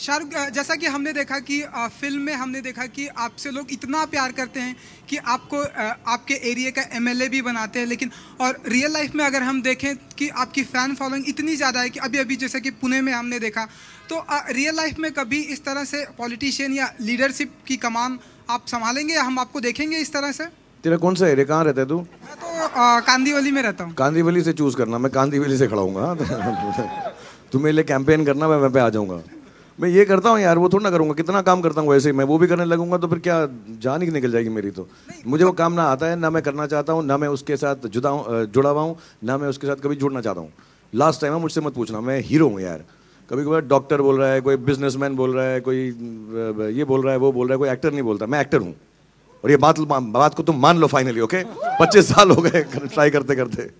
शाहरुख जैसा कि हमने देखा कि फिल्म में हमने देखा कि आपसे लोग इतना प्यार करते हैं कि आपको आपके एरिया का एमएलए भी बनाते हैं लेकिन और रियल लाइफ में अगर हम देखें कि आपकी फ़ैन फॉलोइंग इतनी ज़्यादा है कि अभी अभी जैसे कि पुणे में हमने देखा तो रियल लाइफ में कभी इस तरह से पॉलिटिशियन या लीडरशिप की कमान आप संभालेंगे या हम आपको देखेंगे इस तरह से तेरा कौन सा एरिया कहाँ रहता है तू मैं तो कांदीवली में रहता हूँ कांदीवली से चूज़ करना मैं कांदीवली से खड़ा हूँ हाँ। तुम्हें लिए कैंपेन करना मैं वहाँ पे आ जाऊँगा मैं ये करता हूँ यार वो थोड़ा ना करूँगा कितना काम करता हूँ वैसे ही मैं वो भी करने लगूंगा तो फिर क्या जान ही निकल जाएगी मेरी तो मुझे वो तो- काम ना आता है ना मैं करना चाहता हूँ ना मैं उसके साथ जुदा जुड़ा हुआ हूँ ना मैं उसके साथ कभी जुड़ना चाहता हूँ लास्ट टाइम है मुझसे मत पूछना मैं हीरो हूँ यार कभी कभी डॉक्टर बोल रहा है कोई बिजनेसमैन बोल रहा है कोई ये बोल रहा है वो बोल रहा है कोई एक्टर नहीं बोलता मैं एक्टर हूँ और ये बात बात को तुम मान लो फाइनली ओके पच्चीस साल हो गए ट्राई करते करते